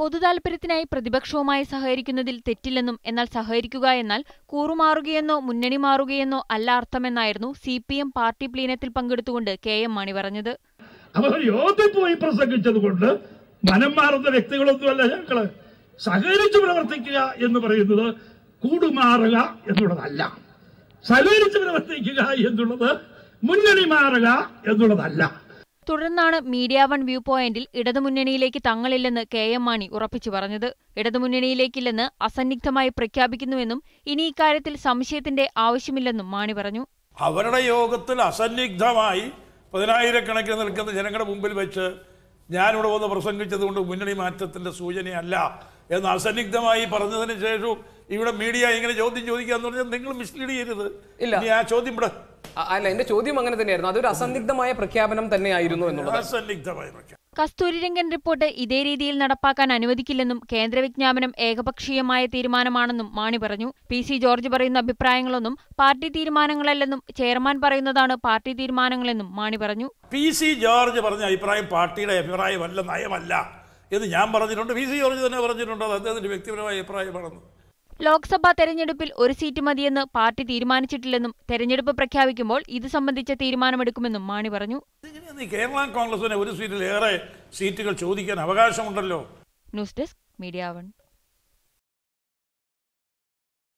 പൊതുതാൽപര്യത്തിനായി പ്രതിപക്ഷവുമായി സഹകരിക്കുന്നതിൽ തെറ്റില്ലെന്നും എന്നാൽ സഹകരിക്കുക എന്നാൽ കൂറുമാറുകയെന്നോ മുന്നണി മാറുകയെന്നോ അല്ല അർത്ഥമെന്നായിരുന്നു സി പി എം പാർട്ടി പ്ലീനത്തിൽ പങ്കെടുത്തുകൊണ്ട് കെ എം മാണി പറഞ്ഞത് അവർ പോയി പ്രസംഗിച്ചത് കൊണ്ട് വ്യക്തികളൊന്നുമല്ല ഞങ്ങള് സഹകരിച്ച് പ്രവർത്തിക്കുക എന്ന് പറയുന്നത് കൂടുമാറുക എന്നുള്ളതല്ല സഹകരിച്ച് പ്രവർത്തിക്കുക എന്നുള്ളത് മുന്നണി മാറുക എന്നുള്ളതല്ല തുടർന്നാണ് മീഡിയ വൺ വ്യൂ പോയിന്റിൽ ഇടതുമുന്നണിയിലേക്ക് തങ്ങളില്ലെന്ന് കെ എം മാണി ഉറപ്പിച്ചു പറഞ്ഞത് ഇടതുമുന്നണിയിലേക്കില്ലെന്ന് അസന്നിഗ്ധമായി പ്രഖ്യാപിക്കുന്നുവെന്നും ഇനി ഇക്കാര്യത്തിൽ സംശയത്തിന്റെ ആവശ്യമില്ലെന്നും മാണി പറഞ്ഞു അവരുടെ യോഗത്തിൽ അസന്നിഗ്ധമായി പതിനായിരക്കണക്കിന് നിൽക്കുന്ന ജനങ്ങളുടെ മുമ്പിൽ വെച്ച് ഞാനിവിടെ വന്ന് പ്രസംഗിച്ചതുകൊണ്ട് മുന്നണി മാറ്റത്തിന്റെ സൂചനയല്ല എന്ന് അസന്നിഗ്ധമായി പറഞ്ഞതിന് ശേഷവും ഇവിടെ മീഡിയ ഇങ്ങനെ ചോദ്യം ചോദിക്കുക പറഞ്ഞാൽ നിങ്ങൾ മിസ്ലീഡ് ചെയ്യരുത് ഇനി ആ ചോദ്യം ഇവിടെ അല്ല എന്റെ ചോദ്യം അങ്ങനെ തന്നെയായിരുന്നു അതൊരു അസന്ദിഗ്ധമായ പ്രഖ്യാപനം തന്നെയായിരുന്നു എന്നുള്ളത് പ്രഖ്യാപനം കസ്തൂരിരംഗൻ റിപ്പോർട്ട് ഇതേ രീതിയിൽ നടപ്പാക്കാൻ അനുവദിക്കില്ലെന്നും കേന്ദ്ര വിജ്ഞാപനം ഏകപക്ഷീയമായ തീരുമാനമാണെന്നും മാണി പറഞ്ഞു പി സി ജോർജ് പറയുന്ന അഭിപ്രായങ്ങളൊന്നും പാർട്ടി തീരുമാനങ്ങളല്ലെന്നും ചെയർമാൻ പറയുന്നതാണ് പാർട്ടി തീരുമാനങ്ങളെന്നും മാണി പറഞ്ഞു പി സി ജോർജ് പറഞ്ഞ അഭിപ്രായം പാർട്ടിയുടെ അഭിപ്രായമല്ല നയമല്ല എന്ന് ഞാൻ പറഞ്ഞിട്ടുണ്ട് പി സി ജോർജ് തന്നെ പറഞ്ഞിട്ടുണ്ട് അദ്ദേഹത്തിന്റെ വ്യക്തിപരമായ അഭിപ്രായമാണെന്ന് ലോക്സഭാ തെരഞ്ഞെടുപ്പിൽ ഒരു സീറ്റ് മതിയെന്ന് പാർട്ടി തീരുമാനിച്ചിട്ടില്ലെന്നും തെരഞ്ഞെടുപ്പ് പ്രഖ്യാപിക്കുമ്പോൾ ഇത് സംബന്ധിച്ച തീരുമാനമെടുക്കുമെന്നും മാണി പറഞ്ഞു കേരള കോൺഗ്രസിന് ഒരു സീറ്റിലേറെ സീറ്റുകൾ ചോദിക്കാൻ അവകാശമുണ്ടല്ലോ ന്യൂസ് ഡെസ്ക് മീഡിയ വൺ